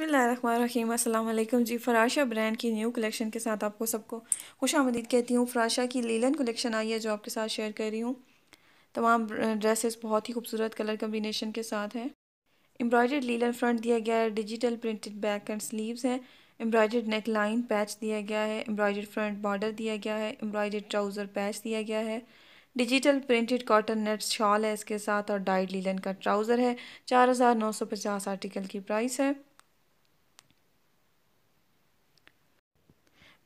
बसमीम जी फ़राशा ब्रांड की न्यू कलेक्शन के साथ आपको सबको खुश आमदीद कहती हूँ फ़राशा की लीलन कलेक्शन आई है जो आपके साथ शेयर कर रही हूँ तमाम ड्रेसेस बहुत ही खूबसूरत कलर कम्बिनेशन के साथ हैं एम्ब्रॉयडर्ड लीलन फ्रंट दिया गया है digital printed back and sleeves हैं एम्ब्रॉयडर्ड नेक लाइन पैच दिया गया है एम्ब्रॉयडर्ड फ्रंट बॉर्डर दिया गया है एम्ब्रॉयडर्ड ट्राउज़र पैच दिया गया है digital printed cotton net shawl है इसके साथ और डाइड लीलन का ट्राउज़र है चार हज़ार नौ सौ पचास आर्टिकल की प्राइस है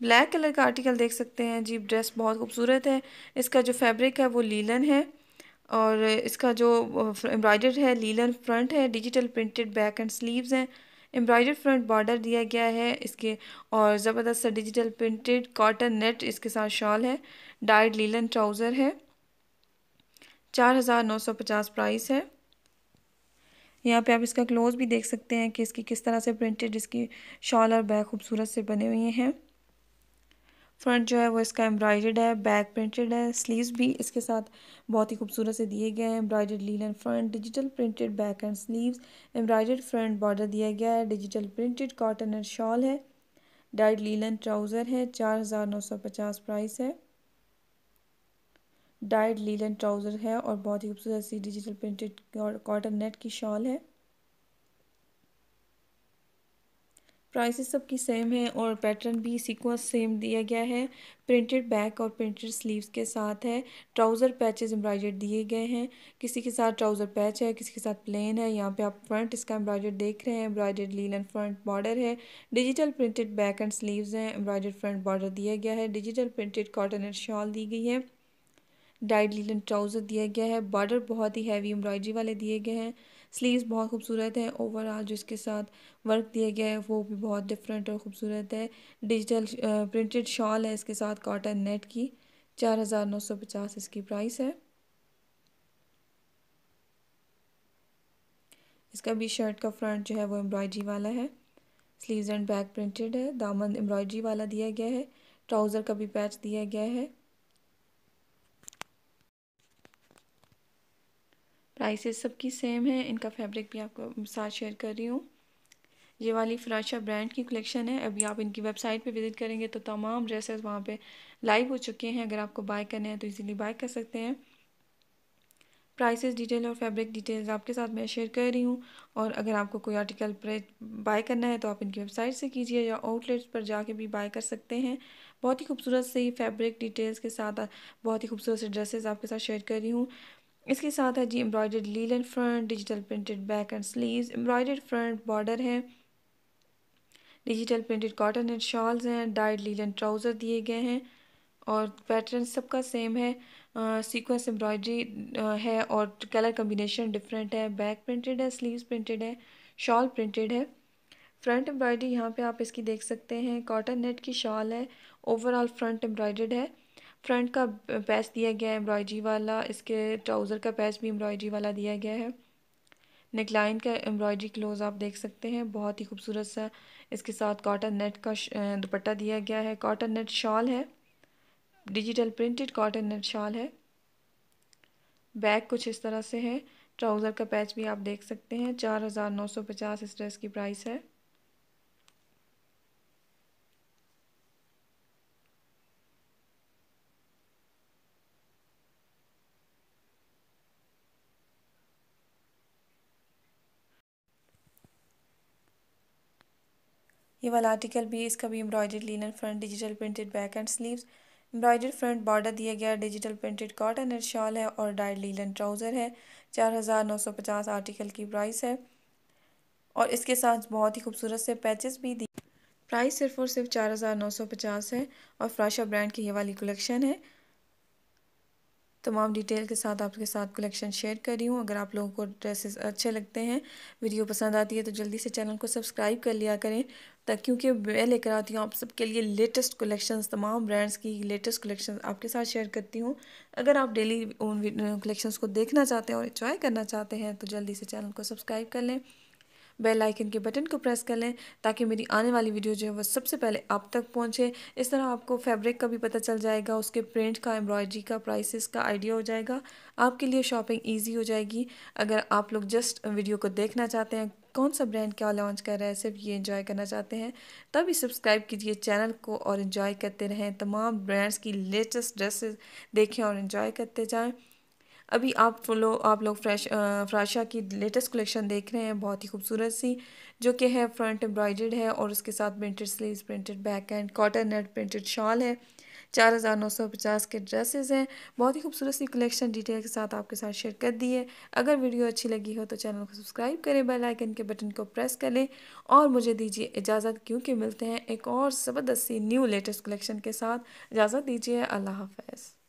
ब्लैक कलर का आर्टिकल देख सकते हैं जी ड्रेस बहुत खूबसूरत है इसका जो फैब्रिक है वो लीलन है और इसका जो एम्ब्रॉयडर है लीलन फ्रंट है digital printed back and sleeves हैं एम्ब्रॉयडर फ्रंट बॉर्डर दिया गया है इसके और ज़बरदस्त डिजिटल प्रिंटेड कॉटन नेट इसके साथ शॉल है डाइड लीलन ट्राउज़र है चार हज़ार नौ सौ पचास प्राइस है यहाँ पे आप इसका क्लोज भी देख सकते हैं कि इसकी किस तरह से प्रिंटेड इसकी शॉल और बैग खूबसूरत से बने हुए हैं फ्रंट जो है वो इसका एम्ब्रॉयडर्ड है बैक प्रिंटेड है स्लीव्स भी इसके साथ बहुत ही खूबसूरत से दिए गए हैं embroidered linen front digital printed back and sleeves embroidered front border दिया गया है digital printed cotton and shawl है डाइड लीलन ट्राउज़र है चार हज़ार नौ सौ पचास प्राइस है डाइड लीलन ट्राउज़र है और बहुत ही खूबसूरत सी डिजिटल प्रिंटेड कॉटन नेट की शॉल है प्राइसेस सबकी सेम है और पैटर्न भी सीक्वेंस सेम दिया गया है प्रिंटेड बैक और प्रिंटेड स्लीव्स के साथ है ट्राउज़र पैचेस एम्ब्रॉयड दिए गए हैं किसी के साथ ट्राउज़र पैच है किसी के साथ प्लेन है यहाँ पे आप फ्रंट इसका एम्ब्रॉयडर देख रहे हैं लील लीलन फ्रंट बॉर्डर है digital printed back and sleeves हैं एम्ब्रॉयडर्ड फ्रंट बॉर्डर दिया गया है digital printed cotton and shawl दी गई है डाइड लीलन ट्राउज़र दिया गया है बॉर्डर बहुत ही हैवी एम्ब्रॉयडरी वाले दिए गए हैं स्लीव्स बहुत खूबसूरत है ओवरऑल जो इसके साथ वर्क दिया गया है वो भी बहुत डिफरेंट और ख़ूबसूरत है डिजिटल प्रिंटेड शॉल है इसके साथ कॉटन नेट की चार हज़ार नौ सौ पचास इसकी प्राइस है इसका भी शर्ट का फ्रंट जो है वो एम्ब्रॉयडरी वाला है स्लीव्स एंड बैक प्रिंटेड है दामन एम्ब्रॉयडरी वाला दिया गया है ट्राउज़र का भी पैच दिया गया है प्राइसेस सबकी सेम है इनका फैब्रिक भी आपको साथ शेयर कर रही हूँ ये वाली फ्राशा ब्रांड की कलेक्शन है अभी आप इनकी वेबसाइट पे विज़िट करेंगे तो तमाम ड्रेसेस वहाँ पे लाइव हो चुके हैं अगर आपको बाय करने हैं तो इजीली बाय कर सकते हैं प्राइसेस डिटेल और फैब्रिक डिटेल्स आपके साथ मैं शेयर कर रही हूँ और अगर आपको कोई आर्टिकल बाय करना है तो आप इनकी वेबसाइट से कीजिए या आउटलेट्स पर जाके भी बाय कर सकते हैं बहुत ही खूबसूरत से फैब्रिक डिटेल्स के साथ बहुत ही खूबसूरत से ड्रेसेस आपके साथ शेयर कर रही हूँ इसके साथ है जी embroidered and front digital printed back and sleeves embroidered front border है digital printed cotton and shawls हैं डाइड लील एंड ट्राउज़र दिए गए हैं और पैटर्न सबका सेम है सीक्वेंस एम्ब्रॉयडरी है और कलर कम्बिनेशन डिफरेंट है बैक प्रिंटेड है स्लीव प्रिंटेड है शॉल प्रिंटेड है फ्रंट एम्ब्रॉयडरी यहाँ पे आप इसकी देख सकते हैं कॉटन नेट की शॉल है ओवरऑल फ्रंट एम्ब्रॉयडर्ड है फ्रंट का पैच दिया गया है एम्ब्रॉयडरी वाला इसके ट्राउज़र का पैच भी एम्ब्रॉयडरी वाला दिया गया है नेकलाइन का एम्ब्रॉयडरी क्लोज आप देख सकते हैं बहुत ही खूबसूरत सा इसके साथ कॉटन नेट का दुपट्टा दिया गया है कॉटन नेट शॉल है digital printed cotton net shawl है बैग कुछ इस तरह से है ट्राउज़र का पैच भी आप देख सकते हैं चार हज़ार नौ सौ पचास इस ड्रेस की प्राइस है ये वाला आर्टिकल भी इसका भी embroidered linen front digital printed back and sleeves embroidered front border दिया गया digital printed cotton and shawl है और डाइड लीलन ट्राउज़र है चार हज़ार नौ सौ पचास आर्टिकल की प्राइस है और इसके साथ बहुत ही खूबसूरत से पैचेस भी दी प्राइस सिर्फ और सिर्फ चार हज़ार नौ सौ पचास है और फ्राशा ब्रांड की ये वाली कलेक्शन है तमाम डिटेल के साथ आपके साथ कलेक्शन शेयर कर रही हूँ अगर आप लोगों को ड्रेसेस अच्छे लगते हैं वीडियो पसंद आती है तो जल्दी से चैनल को सब्सक्राइब कर लिया करें तक क्योंकि मैं लेकर आती हूँ आप सबके लिए लेटेस्ट कलेक्शंस तमाम ब्रांड्स की लेटेस्ट कलेक्शंस आपके साथ शेयर करती हूँ अगर आप डेली उन कलेक्शन को देखना चाहते हैं और इन्जॉय करना चाहते हैं तो जल्दी से चैनल को सब्सक्राइब कर लें बेल आइकन के बटन को प्रेस कर लें ताकि मेरी आने वाली वीडियो जो है वो सबसे पहले आप तक पहुँचे इस तरह आपको फैब्रिक का भी पता चल जाएगा उसके प्रिंट का एम्ब्रॉयडरी का प्राइसेस का आइडिया हो जाएगा आपके लिए शॉपिंग ईजी हो जाएगी अगर आप लोग जस्ट वीडियो को देखना चाहते हैं कौन सा ब्रांड क्या लॉन्च कर रहा है सिर्फ ये इन्जॉय करना चाहते हैं तभी सब्सक्राइब कीजिए चैनल को और इन्जॉय करते रहें तमाम ब्रांड्स की लेटेस्ट ड्रेसेस देखें और इन्जॉय करते जाएँ अभी आप फलो आप लोग फ्रेश फ्राशा की लेटेस्ट कलेक्शन देख रहे हैं बहुत ही खूबसूरत सी जो कि है फ्रंट एम्ब्रॉयड है और उसके साथ printed sleeves printed back and cotton net printed shawl है चार हज़ार नौ सौ पचास के ड्रेसेस हैं बहुत ही खूबसूरत सी कलेक्शन डिटेल के साथ आपके साथ शेयर कर दी है अगर वीडियो अच्छी लगी हो तो चैनल को सब्सक्राइब करें बेल आइकन के बटन को प्रेस करें और मुझे दीजिए इजाज़त क्योंकि मिलते हैं एक और ज़बरदस्ती न्यू लेटेस्ट कलेक्शन के साथ इजाज़त दीजिए अल्लाह हाफ